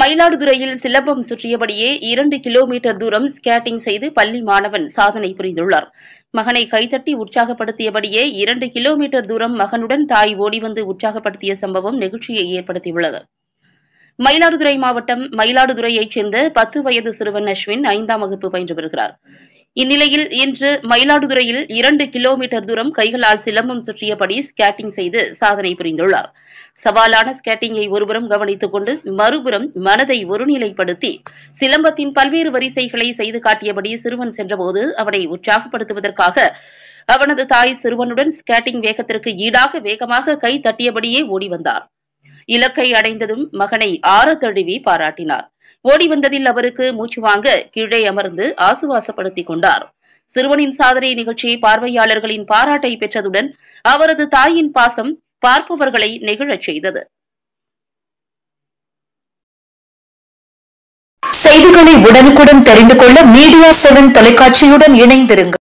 மயிலாடுதுறையில் சிலம்பம் சுற்றியபடியே இரண்டு கிலோமீட்டர் தூரம் ஸ்கேட்டிங் செய்து பள்ளி மாணவன் சாதனை புரிந்துள்ளார் மகனை கைதட்டி உற்சாகப்படுத்தியபடியே இரண்டு கிலோமீட்டர் தூரம் மகனுடன் தாய் ஓடிவந்து உற்சாகப்படுத்திய சம்பவம் நெகிழ்ச்சியை ஏற்படுத்தியுள்ளது மயிலாடுதுறை மாவட்டம் மயிலாடுதுறையைச் சேர்ந்த பத்து வயது சிறுவன் அஸ்வின் ஐந்தாம் வகுப்பு பயின்று வருகிறார் இந்நிலையில் இன்று மயிலாடுதுறையில் இரண்டு கிலோமீட்டர் தூரம் கைகளால் சிலம்பம் சுற்றியபடி ஸ்கேட்டிங் செய்து சாதனை புரிந்துள்ளார் சவாலான ஸ்கேட்டிங்கை ஒருபுறம் கவனித்துக் கொண்டு மறுபுறம் மனதை ஒருநிலைப்படுத்தி சிலம்பத்தின் பல்வேறு வரிசைகளை செய்து காட்டியபடி சிறுவன் சென்றபோது அவனை உற்சாகப்படுத்துவதற்காக அவனது தாய் சிறுவனுடன் ஸ்கேட்டிங் வேகத்திற்கு ஈடாக வேகமாக கை தட்டியபடியே ஓடி வந்தார் இலக்கை அடைந்ததும் மகனை ஆற தழுவி பாராட்டினார் ஓடி வந்ததில் அவருக்கு மூச்சு வாங்க கீழே அமர்ந்து ஆசுவாசப்படுத்திக் கொண்டார் சிறுவனின் சாதனை நிகழ்ச்சி பார்வையாளர்களின் பாராட்டை பெற்றதுடன் அவரது தாயின் பாசம் பார்ப்பவர்களை நெகிழச் செய்தது செய்திகளை உடனுக்குடன் தெரிந்து கொள்ள மீடியா செவன் தொலைக்காட்சியுடன் இணைந்திருங்கள்